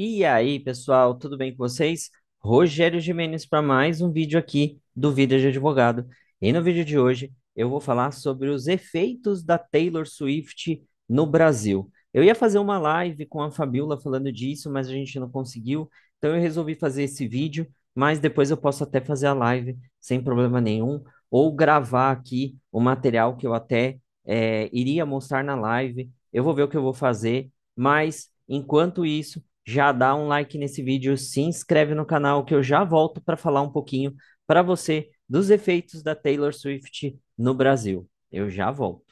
E aí, pessoal, tudo bem com vocês? Rogério Jimenez para mais um vídeo aqui do Vida de Advogado. E no vídeo de hoje eu vou falar sobre os efeitos da Taylor Swift no Brasil. Eu ia fazer uma live com a Fabiola falando disso, mas a gente não conseguiu, então eu resolvi fazer esse vídeo, mas depois eu posso até fazer a live sem problema nenhum, ou gravar aqui o material que eu até é, iria mostrar na live. Eu vou ver o que eu vou fazer, mas enquanto isso, já dá um like nesse vídeo, se inscreve no canal que eu já volto para falar um pouquinho para você dos efeitos da Taylor Swift no Brasil. Eu já volto.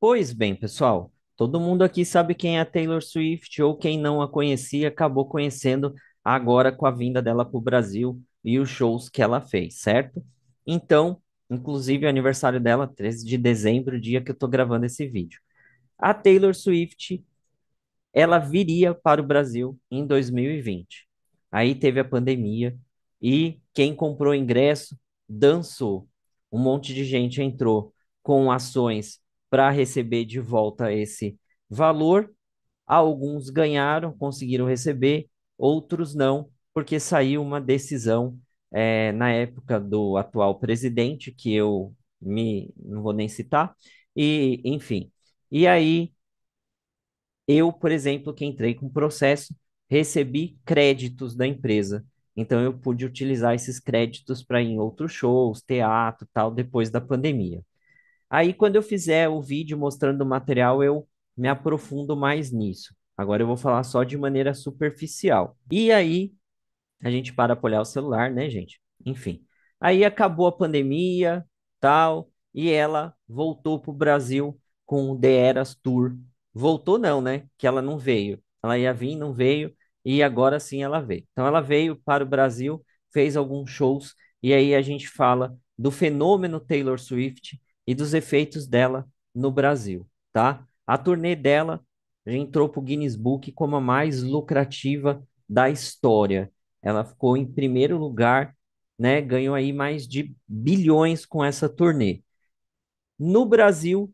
Pois bem, pessoal, todo mundo aqui sabe quem é a Taylor Swift ou quem não a conhecia acabou conhecendo agora com a vinda dela para o Brasil e os shows que ela fez, certo? Então, inclusive o é aniversário dela, 13 de dezembro, dia que eu estou gravando esse vídeo. A Taylor Swift, ela viria para o Brasil em 2020. Aí teve a pandemia e quem comprou ingresso dançou. Um monte de gente entrou com ações para receber de volta esse valor. Alguns ganharam, conseguiram receber, outros não, porque saiu uma decisão é, na época do atual presidente, que eu me não vou nem citar, e enfim. E aí, eu, por exemplo, que entrei com processo, recebi créditos da empresa. Então, eu pude utilizar esses créditos para ir em outros shows, teatro, tal, depois da pandemia. Aí, quando eu fizer o vídeo mostrando o material, eu me aprofundo mais nisso. Agora eu vou falar só de maneira superficial. E aí, a gente para para olhar o celular, né, gente? Enfim. Aí acabou a pandemia, tal, e ela voltou para o Brasil com o The Eras Tour. Voltou não, né? Que ela não veio. Ela ia vir, não veio, e agora sim ela veio. Então ela veio para o Brasil, fez alguns shows, e aí a gente fala do fenômeno Taylor Swift e dos efeitos dela no Brasil, tá? A turnê dela entrou para o Guinness Book como a mais lucrativa da história. Ela ficou em primeiro lugar, né? Ganhou aí mais de bilhões com essa turnê. No Brasil,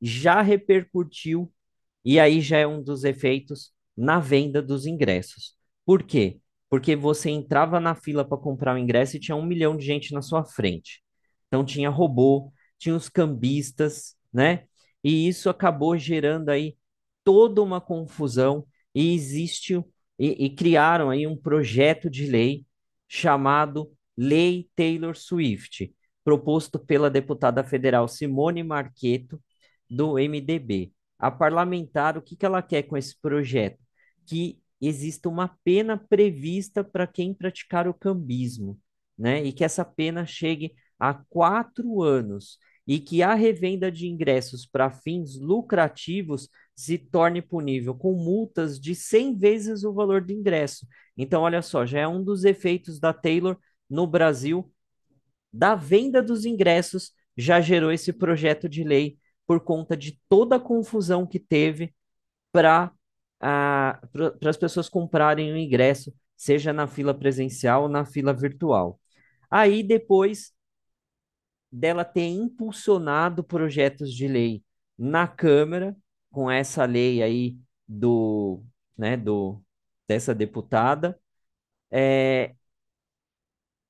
já repercutiu, e aí já é um dos efeitos na venda dos ingressos. Por quê? Porque você entrava na fila para comprar o ingresso e tinha um milhão de gente na sua frente. Então tinha robô, tinha os cambistas, né? E isso acabou gerando aí toda uma confusão e existe e, e criaram aí um projeto de lei chamado Lei Taylor Swift, proposto pela deputada federal Simone Marqueto do MDB. A parlamentar, o que, que ela quer com esse projeto? Que exista uma pena prevista para quem praticar o cambismo, né? E que essa pena chegue a quatro anos e que a revenda de ingressos para fins lucrativos se torne punível com multas de 100 vezes o valor do ingresso. Então, olha só, já é um dos efeitos da Taylor no Brasil da venda dos ingressos já gerou esse projeto de lei por conta de toda a confusão que teve para as pessoas comprarem o ingresso, seja na fila presencial ou na fila virtual. Aí depois dela ter impulsionado projetos de lei na Câmara, com essa lei aí do, né, do, dessa deputada, é,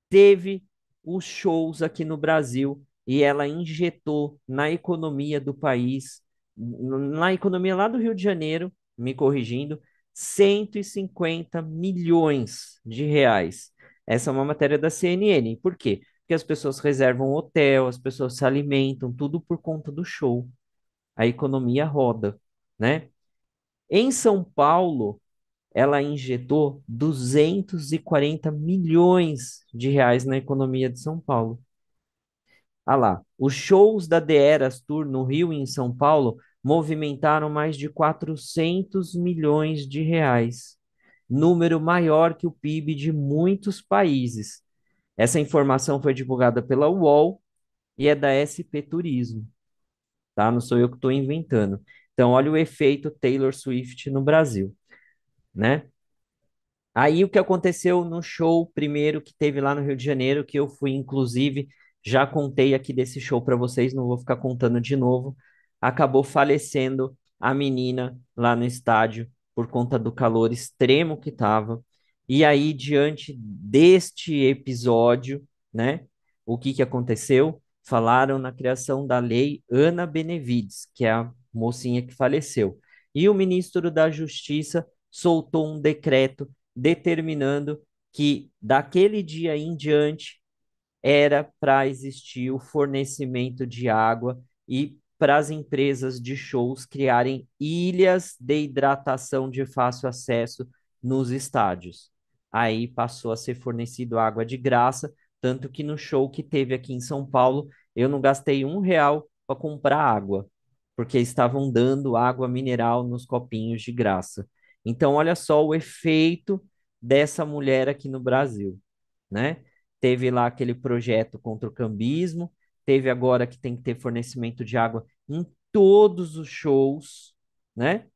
teve os shows aqui no Brasil e ela injetou na economia do país, na economia lá do Rio de Janeiro, me corrigindo, 150 milhões de reais. Essa é uma matéria da CNN. Por quê? porque as pessoas reservam hotel, as pessoas se alimentam, tudo por conta do show. A economia roda, né? Em São Paulo, ela injetou 240 milhões de reais na economia de São Paulo. Ah lá, os shows da The Eras Tour no Rio e em São Paulo movimentaram mais de 400 milhões de reais, número maior que o PIB de muitos países. Essa informação foi divulgada pela UOL e é da SP Turismo, tá? Não sou eu que estou inventando. Então, olha o efeito Taylor Swift no Brasil, né? Aí o que aconteceu no show primeiro que teve lá no Rio de Janeiro, que eu fui, inclusive, já contei aqui desse show para vocês, não vou ficar contando de novo. Acabou falecendo a menina lá no estádio por conta do calor extremo que estava. E aí, diante deste episódio, né, o que, que aconteceu? Falaram na criação da lei Ana Benevides, que é a mocinha que faleceu. E o ministro da Justiça soltou um decreto determinando que daquele dia em diante era para existir o fornecimento de água e para as empresas de shows criarem ilhas de hidratação de fácil acesso nos estádios aí passou a ser fornecido água de graça, tanto que no show que teve aqui em São Paulo, eu não gastei um real para comprar água, porque estavam dando água mineral nos copinhos de graça. Então, olha só o efeito dessa mulher aqui no Brasil, né? Teve lá aquele projeto contra o cambismo, teve agora que tem que ter fornecimento de água em todos os shows, né?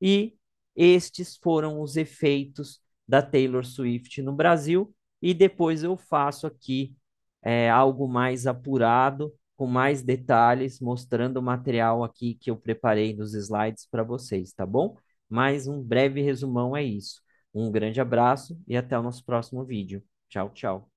E estes foram os efeitos da Taylor Swift no Brasil e depois eu faço aqui é, algo mais apurado, com mais detalhes, mostrando o material aqui que eu preparei nos slides para vocês, tá bom? Mas um breve resumão é isso. Um grande abraço e até o nosso próximo vídeo. Tchau, tchau.